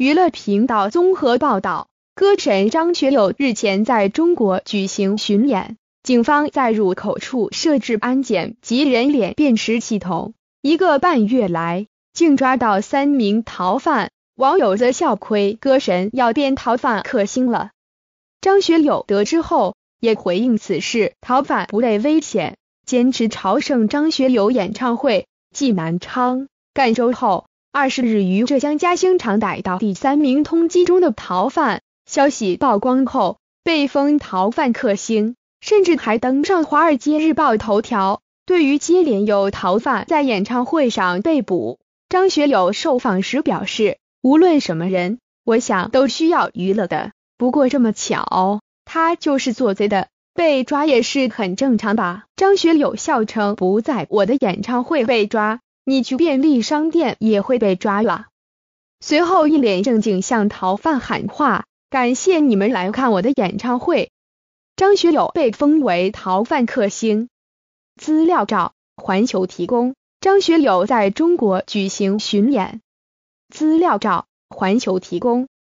娱乐频道综合报道，歌神张学友日前在中国举行巡演，警方在入口处设置安检及人脸辨识系统，一个半月来竟抓到三名逃犯，网友则笑亏歌神要变逃犯克星了。张学友得知后也回应此事，逃犯不畏危险，坚持朝圣张学友演唱会，继南昌、赣州后。二十日于浙江嘉兴场逮到第三名通缉中的逃犯，消息曝光后被封“逃犯克星”，甚至还登上《华尔街日报》头条。对于接连有逃犯在演唱会上被捕，张学友受访时表示：“无论什么人，我想都需要娱乐的。不过这么巧，他就是做贼的，被抓也是很正常吧？”张学友笑称：“不在我的演唱会被抓。”你去便利商店也会被抓了。随后一脸正经向逃犯喊话：“感谢你们来看我的演唱会。”张学友被封为逃犯克星。资料照，环球提供。张学友在中国举行巡演。资料照，环球提供。